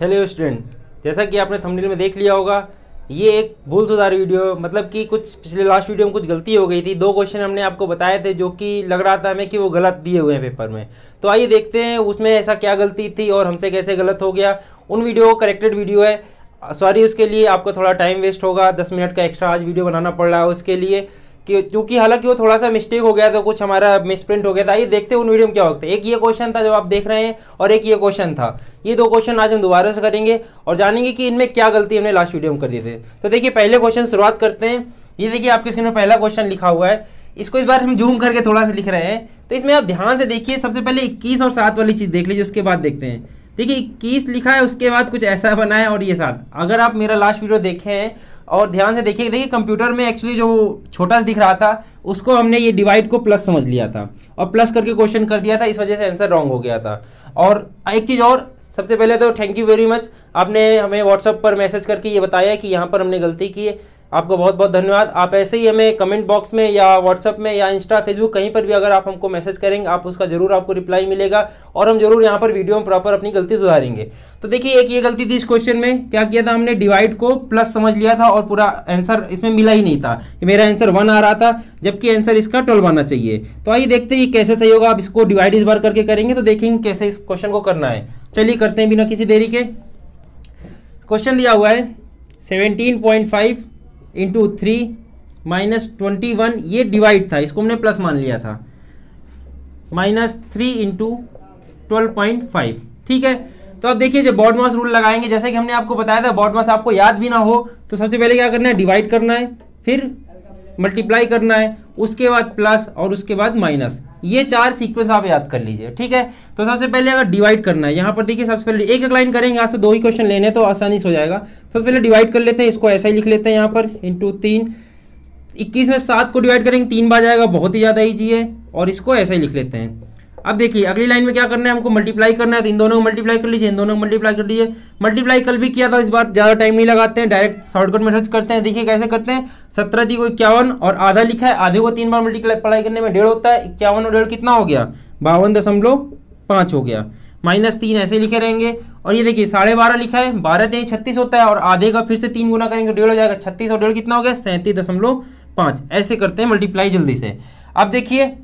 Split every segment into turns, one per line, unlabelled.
Hello student जैसा कि आपने थंबनेल में देख लिया होगा ये एक भूल सुधार वीडियो मतलब कि कुछ पिछले लास्ट वीडियो में कुछ गलती हो गई थी दो क्वेश्चन हमने आपको बताए थे जो कि लग रहा था हमें कि वो गलत दिए हुए हैं पेपर में तो आइए देखते हैं उसमें ऐसा क्या गलती थी और हमसे कैसे गलत हो गया उन वीडियो करेक्टेड वीडियो है सॉरी उसके लिए आपको थोड़ा टाइम वेस्ट होगा दस मिनट का एक्स्ट्रा आज वीडियो बनाना पड़ रहा है उसके लिए क्योंकि हालांकि वो थोड़ा सा मिस्टेक हो गया था कुछ हमारा मिसप्रिंट हो गया था ये देखते हैं उन वीडियो में क्या वक्त एक ये क्वेश्चन था जो आप देख रहे हैं और एक ये क्वेश्चन था ये दो क्वेश्चन आज हम दोबारा से करेंगे और जानेंगे कि इनमें क्या गलती हमने लास्ट वीडियो में कर दी थी तो देखिए पहले क्वेश्चन शुरुआत करते हैं ये देखिए आपके स्क्रीन में पहला क्वेश्चन लिखा हुआ है इसको इस बार हम जूम करके थोड़ा सा लिख रहे हैं तो इसमें आप ध्यान से देखिए सबसे पहले इक्कीस और सात वाली चीज़ देख लीजिए उसके बाद देखते हैं देखिए इक्कीस लिखा है उसके बाद कुछ ऐसा बना है और ये सात अगर आप मेरा लास्ट वीडियो देखे हैं और ध्यान से देखिए देखिए कंप्यूटर में एक्चुअली जो छोटा सा दिख रहा था उसको हमने ये डिवाइड को प्लस समझ लिया था और प्लस करके क्वेश्चन कर दिया था इस वजह से आंसर रॉन्ग हो गया था और एक चीज़ और सबसे पहले तो थैंक यू वेरी मच आपने हमें व्हाट्सअप पर मैसेज करके ये बताया कि यहाँ पर हमने गलती की है आपको बहुत बहुत धन्यवाद आप ऐसे ही हमें कमेंट बॉक्स में या व्हाट्सअप में या इंस्टा फेसबुक कहीं पर भी अगर आप हमको मैसेज करेंगे आप उसका जरूर आपको रिप्लाई मिलेगा और हम जरूर यहाँ पर वीडियो में प्रॉपर अपनी गलती सुधारेंगे तो देखिए एक ये गलती थी इस क्वेश्चन में क्या किया था हमने डिवाइड को प्लस समझ लिया था और पूरा आंसर इसमें मिला ही नहीं था कि मेरा आंसर वन आ रहा था जबकि आंसर इसका ट्वेल्व आना चाहिए तो आइए देखते हैं कैसे सही होगा आप इसको डिवाइड इस बार करके करेंगे तो देखेंगे कैसे इस क्वेश्चन को करना है चलिए करते हैं बिना किसी देरी के क्वेश्चन दिया हुआ है seventeen point five into three minus twenty one ये डिवाइड था इसको हमने प्लस मान लिया था minus three into twelve point five ठीक है तो अब देखिए जब मास रूल लगाएंगे जैसे कि हमने आपको बताया था मास आपको याद भी ना हो तो सबसे पहले क्या करना है डिवाइड करना है फिर मल्टीप्लाई करना है उसके बाद प्लस और उसके बाद माइनस ये चार सीक्वेंस आप याद कर लीजिए ठीक है तो सबसे पहले अगर डिवाइड करना है यहाँ पर देखिए सबसे पहले एक एक लाइन करेंगे आपसे तो दो ही क्वेश्चन लेने तो आसानी से हो जाएगा सबसे पहले डिवाइड कर लेते हैं इसको ऐसा ही लिख लेते हैं यहाँ पर इंटू तीन इक्कीस में सात को डिवाइड करेंगे तीन बार जाएगा बहुत ही ज़्यादा ईजी है और इसको ऐसा ही लिख लेते हैं अब देखिए अगली लाइन में क्या करना है हमको मल्टीप्लाई करना है तो इन दोनों को मल्टीप्लाई कर लीजिए इन दोनों को मल्टीप्लाई कर लीजिए मल्टीप्लाई कल भी किया था इस बार ज़्यादा टाइम नहीं लगाते हैं डायरेक्ट शॉर्टकट में सर्च करते हैं देखिए कैसे करते हैं सत्रह दी को इक्यावन और आधा लिखा है आधे को तीन बार मल्टीप्लाई करने में डेढ़ होता है इक्यावन और डेढ़ कितना हो गया बावन दशमलव पांच हो गया माइनस तीन ऐसे लिखे रहेंगे और ये देखिए साढ़े बारह लिखा है बारह तेईस छत्तीस होता है और आधे का फिर से तीन गुना करेंगे डेढ़ हो जाएगा छत्तीस और डेढ़ कितना हो गया सैंतीस दशमलव पाँच ऐसे करते हैं मल्टीप्लाई जल्दी से अब देखिए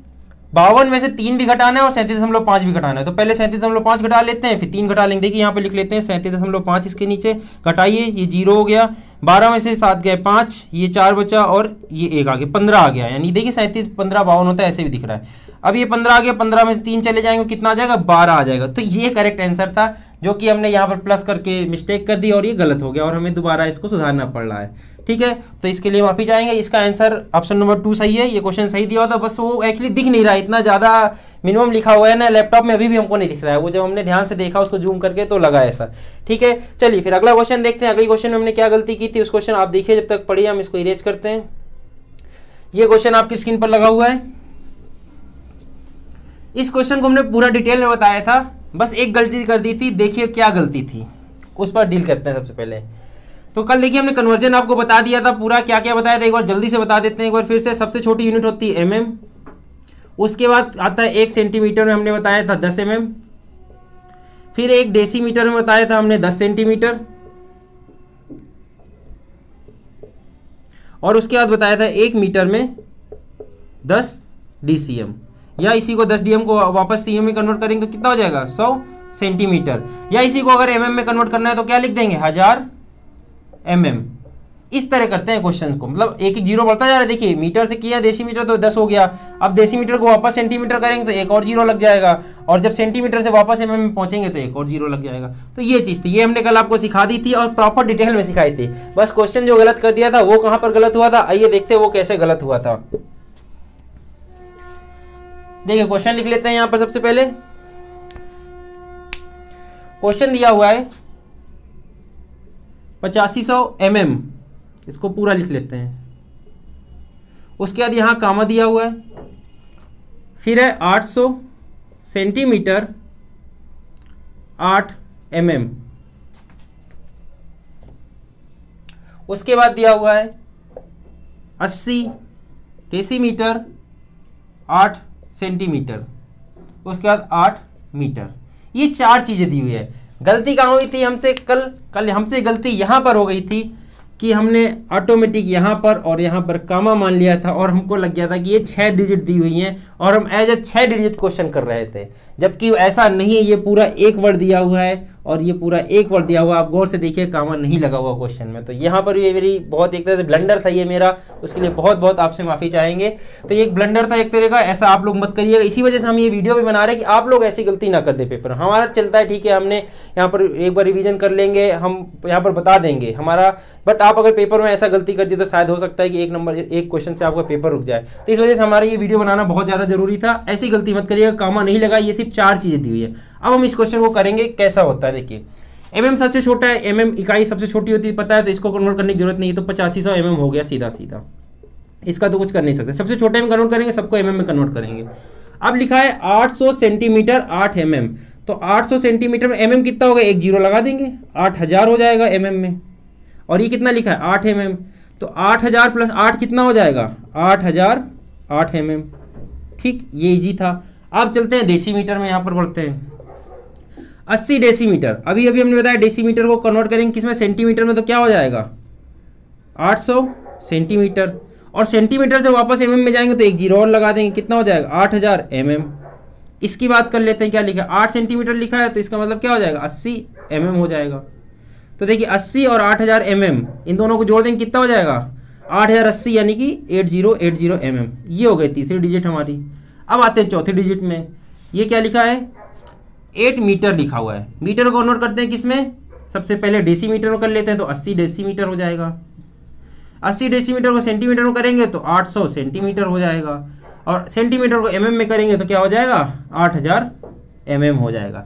बावन में से तीन भी घटाना है और सैंतीस दशमलव पांच भी घटाना है तो पहले सैंतीस दशमलव पांच घटा लेते हैं फिर तीन घटा लेंगे देखिए यहाँ पे लिख लेते हैं सैंतीस दशमलव पांच इसके नीचे घटाइए ये जीरो हो गया बारह में से सात गए पाँच ये चार बचा और ये एक आ गया पंद्रह आ गया यानी देखिए सैंतीस पंद्रह बावन होता है ऐसे भी दिख रहा है अब ये पंद्रह आ गया पंद्रह में से तीन चले जाएंगे कितना आ जाएगा बारह आ जाएगा तो ये करेक्ट आंसर था जो कि हमने यहाँ पर प्लस करके मिस्टेक कर दी और ये गलत हो गया और हमें दोबारा इसको सुधारना पड़ रहा है ठीक है तो इसके लिए माफी जाएंगे इसका आंसर ऑप्शन नंबर टू सही है ये क्वेश्चन सही दिया होता बस वो एक्चुअली दिख नहीं रहा इतना ज़्यादा मिनिमम लिखा हुआ है ना लैपटॉप में अभी भी हमको नहीं दिख रहा है वो जब हमने ध्यान से देखा उसको जूम करके तो लगा ऐसा ठीक है चलिए फिर अगला क्वेश्चन देखते हैं अगले क्वेश्चन में हमने क्या गलती की थी उस क्वेश्चन आप देखिए जब तक पढ़िए हम इसको इरेज करते हैं ये क्वेश्चन आपकी स्क्रीन पर लगा हुआ है इस क्वेश्चन को हमने पूरा डिटेल में बताया था बस एक गलती कर दी थी देखिए क्या गलती थी उस पर डील करते हैं सबसे पहले तो कल देखिए हमने कन्वर्जन आपको बता दिया था पूरा क्या क्या बताया था एक बार जल्दी से बता देते हैं एक बार फिर से सबसे छोटी यूनिट होती है एमएम उसके बाद आता है एक सेंटीमीटर में हमने बताया था दस एम mm, फिर एक डेसीमीटर में बताया था हमने दस सेंटीमीटर और उसके बाद बताया था एक मीटर में दस डी सी एम या इसी को दस डी को वापस सी में कन्वर्ट करेंगे तो कितना हो जाएगा सौ सेंटीमीटर या इसी को अगर एम mm में कन्वर्ट करना है तो क्या लिख देंगे हजार एम mm. इस तरह करते हैं क्वेश्चन को मतलब एक एक जीरो बढ़ता जा रहा है देखिए मीटर से किया देसी मीटर तो दस हो गया अब देसी मीटर को वापस सेंटीमीटर करेंगे तो एक और जीरो लग जाएगा और जब सेंटीमीटर से वापस एम एम पहुंचेंगे तो एक और जीरो लग जाएगा तो ये चीज़ थी ये हमने कल आपको सिखा दी थी और प्रॉपर डिटेल में सिखाई थी बस क्वेश्चन जो गलत कर दिया था वो कहां पर गलत हुआ था आइए देखते वो कैसे गलत हुआ था देखिए क्वेश्चन लिख लेते हैं यहां पर सबसे पहले क्वेश्चन दिया हुआ है पचासी सौ एम एम इसको पूरा लिख लेते हैं उसके बाद यहाँ कामा दिया हुआ है फिर है 800 सेंटीमीटर 8 एम mm. उसके बाद दिया हुआ है 80 डेसीमीटर 8 सेंटीमीटर उसके बाद 8 मीटर ये चार चीज़ें दी हुई है गलती कहाँ हुई थी हमसे कल कल हमसे गलती यहाँ पर हो गई थी कि हमने ऑटोमेटिक यहाँ पर और यहाँ पर कामा मान लिया था और हमको लग गया था कि ये छः डिजिट दी हुई हैं और हम एज ए छः डिजिट क्वेश्चन कर रहे थे जबकि ऐसा नहीं है ये पूरा एक वर्ड दिया हुआ है और ये पूरा एक वर्ड दिया हुआ आप गौर से देखिए कामा नहीं लगा हुआ क्वेश्चन में तो यहाँ पर ये मेरी बहुत एक तरह से ब्लंडर था ये मेरा उसके लिए बहुत बहुत आपसे माफ़ी चाहेंगे तो ये एक ब्लंडर था एक तरह का ऐसा आप लोग मत करिएगा इसी वजह से हम ये वीडियो भी बना रहे हैं कि आप लोग ऐसी गलती ना कर दे पेपर हमारा चलता है ठीक है हमने यहाँ पर एक बार रिविज़न कर लेंगे हम यहाँ पर बता देंगे हमारा बट आप अगर पेपर में ऐसा गलती कर दी तो शायद हो सकता है कि एक नंबर एक क्वेश्चन से आपका पेपर रुक जाए तो इस वजह से हमारा ये वीडियो बनाना बहुत ज़्यादा ज़रूरी था ऐसी गलती मत करिएगा कामा नहीं लगा ये सिर्फ चार चीज़ें दी हुई है अब हम इस क्वेश्चन को करेंगे कैसा होता है देखिए एम mm सबसे छोटा है एम mm इकाई सबसे छोटी होती है पता है तो इसको कन्वर्ट करने की जरूरत नहीं है तो पचासी सौ एम हो गया सीधा सीधा इसका तो कुछ कर नहीं सकते सबसे छोटे में कन्वर्ट करेंगे सबको एम mm में कन्वर्ट करेंगे अब लिखा है 800 सेंटीमीटर 8 एम mm. तो 800 सेंटीमीटर में एम mm कितना होगा एक जीरो लगा देंगे हज़ार हो जाएगा एम mm में और ये कितना लिखा है आठ एम mm. तो हजार प्लस आठ कितना हो जाएगा हजार आठ एम एम ठीक ये इजी था अब चलते हैं देसी मीटर में यहाँ पर बढ़ते हैं अस्सी डेसीमीटर अभी अभी हमने बताया डेसीमीटर को कन्वर्ट करेंगे किसमें सेंटीमीटर में तो क्या हो जाएगा 800 सेंटीमीटर और सेंटीमीटर से वापस एम में जाएंगे तो एक जीरो और लगा देंगे कितना हो जाएगा आठ हज़ार mm. इसकी बात कर लेते हैं क्या लिखा है आठ सेंटीमीटर लिखा है तो इसका मतलब क्या हो जाएगा अस्सी एम mm हो जाएगा तो देखिए अस्सी और आठ हज़ार mm, इन दोनों को जोड़ देंगे कितना हो जाएगा आठ हज़ार अस्सी यानी कि eight zero eight zero M ये हो गई तीसरी डिजिट हमारी अब आते हैं चौथी डिजिट में ये क्या लिखा है एट मीटर लिखा हुआ है मीटर को नोट करते हैं किसमें सबसे पहले डेसीमीटर में कर लेते हैं तो अस्सी मीटर हो जाएगा अस्सी मीटर को सेंटीमीटर में करेंगे तो आठ सौ सेंटीमीटर हो जाएगा और सेंटीमीटर को एमएम mm में करेंगे तो क्या हो जाएगा आठ हज़ार mm हो जाएगा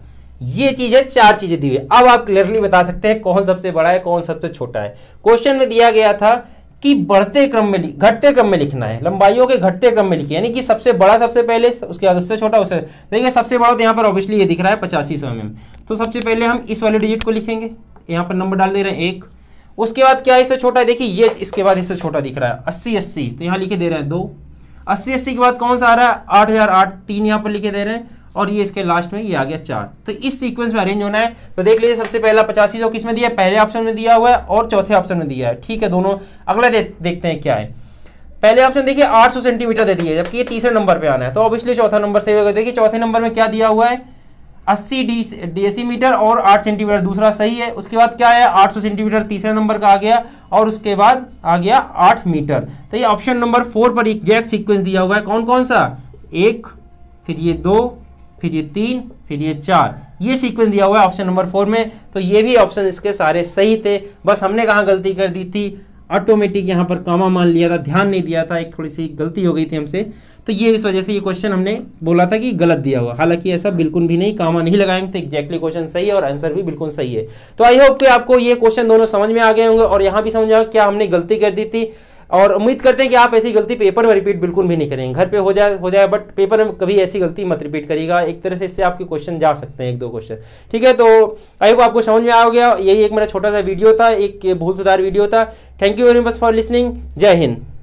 ये चीज़ें चार चीज़ें दी हुई अब आप क्लियरली बता सकते हैं कौन सबसे बड़ा है कौन सबसे छोटा है क्वेश्चन में दिया गया था कि बढ़ते क्रम में घटते क्रम में लिखना है लंबाइयों के घटते क्रम में लिखिए यानी कि सबसे बड़ा सबसे पहले उसके बाद उससे छोटा उससे देखिए सबसे बड़ा तो यहाँ पर ऑब्वियसली ये दिख रहा है पचासी सौ एम तो सबसे पहले हम इस वाले डिजिट को लिखेंगे यहाँ पर नंबर डाल दे रहे हैं एक उसके बाद क्या इससे छोटा है देखिए ये इसके बाद इससे छोटा दिख रहा है अस्सी अस्सी तो यहाँ लिखे दे रहे हैं दो अस्सी अस्सी के बाद कौन सा आ रहा है आठ हज़ार आठ तीन यहाँ पर लिखे दे रहे हैं और ये इसके लास्ट में ये आ गया चार तो इस सीक्वेंस में अरेंज होना है तो देख लीजिए सबसे पहला पचासी सौ किसमें दिया पहले ऑप्शन में दिया हुआ है और चौथे ऑप्शन में दिया है ठीक है दोनों अगला दे, देखते हैं क्या है पहले ऑप्शन देखिए 800 सेंटीमीटर दे दिए जबकि ये तीसरे नंबर पे आना है तो ऑब्वियसली चौथा नंबर सही होगा देखिए चौथे नंबर में क्या दिया हुआ है अस्सी डी मीटर और आठ सेंटीमीटर दूसरा सही है उसके बाद क्या है आठ सेंटीमीटर तीसरे नंबर का आ गया और उसके बाद आ गया आठ मीटर तो ये ऑप्शन नंबर फोर पर एग्जैक्ट सीक्वेंस दिया हुआ है कौन कौन सा एक फिर ये दो फिर ये तीन फिर ये चार ये सीक्वेंस दिया हुआ है ऑप्शन नंबर फोर में तो ये भी ऑप्शन इसके सारे सही थे बस हमने कहाँ गलती कर दी थी ऑटोमेटिक यहाँ पर कामा मान लिया था ध्यान नहीं दिया था एक थोड़ी सी गलती हो गई थी हमसे तो ये इस वजह से ये क्वेश्चन हमने बोला था कि गलत दिया हुआ हालांकि ऐसा बिल्कुल भी नहीं कामा नहीं लगाएंगे तो एक्जैक्टली क्वेश्चन सही है और आंसर भी बिल्कुल सही है तो आई होप कि आपको ये क्वेश्चन दोनों समझ में आ गए होंगे और यहाँ भी समझ आ क्या हमने गलती कर दी थी और उम्मीद करते हैं कि आप ऐसी गलती पेपर में रिपीट बिल्कुल भी नहीं करेंगे घर पे हो जाए हो जाए बट पेपर में कभी ऐसी गलती मत रिपीट करिएगा एक तरह से इससे आपके क्वेश्चन जा सकते हैं एक दो क्वेश्चन ठीक है तो आई होप आपको समझ में आ गया यही एक मेरा छोटा सा वीडियो था एक भूल सुधार वीडियो था thank you very much for listening जय हिंद